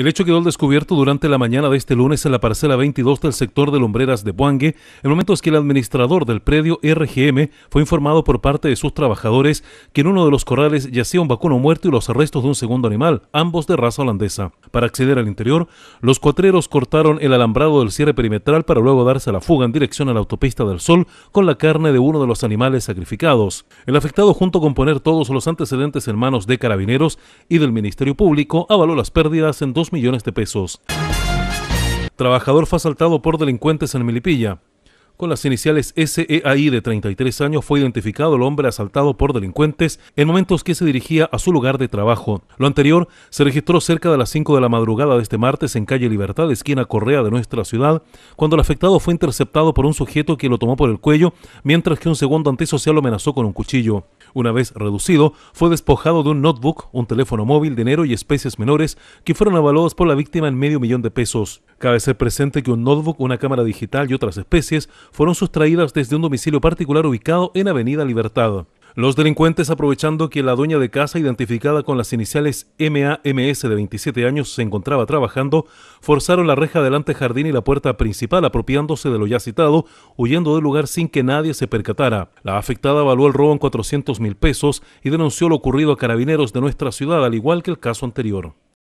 El hecho quedó descubierto durante la mañana de este lunes en la parcela 22 del sector de Lumbreras de Buangue, en momentos que el administrador del predio RGM fue informado por parte de sus trabajadores que en uno de los corrales yacía un vacuno muerto y los restos de un segundo animal, ambos de raza holandesa. Para acceder al interior, los cuatreros cortaron el alambrado del cierre perimetral para luego darse la fuga en dirección a la autopista del Sol con la carne de uno de los animales sacrificados. El afectado, junto con poner todos los antecedentes en manos de carabineros y del Ministerio Público, avaló las pérdidas en 2 millones de pesos. Trabajador fue asaltado por delincuentes en Milipilla con las iniciales SEAI de 33 años, fue identificado el hombre asaltado por delincuentes en momentos que se dirigía a su lugar de trabajo. Lo anterior se registró cerca de las 5 de la madrugada de este martes en calle Libertad, esquina Correa de nuestra ciudad, cuando el afectado fue interceptado por un sujeto que lo tomó por el cuello, mientras que un segundo antisocial lo amenazó con un cuchillo. Una vez reducido, fue despojado de un notebook, un teléfono móvil, dinero y especies menores que fueron avalados por la víctima en medio millón de pesos. Cabe ser presente que un notebook, una cámara digital y otras especies fueron sustraídas desde un domicilio particular ubicado en Avenida Libertad. Los delincuentes, aprovechando que la dueña de casa, identificada con las iniciales MAMS de 27 años, se encontraba trabajando, forzaron la reja delante jardín y la puerta principal, apropiándose de lo ya citado, huyendo del lugar sin que nadie se percatara. La afectada avaló el robo en 400 mil pesos y denunció lo ocurrido a carabineros de nuestra ciudad, al igual que el caso anterior.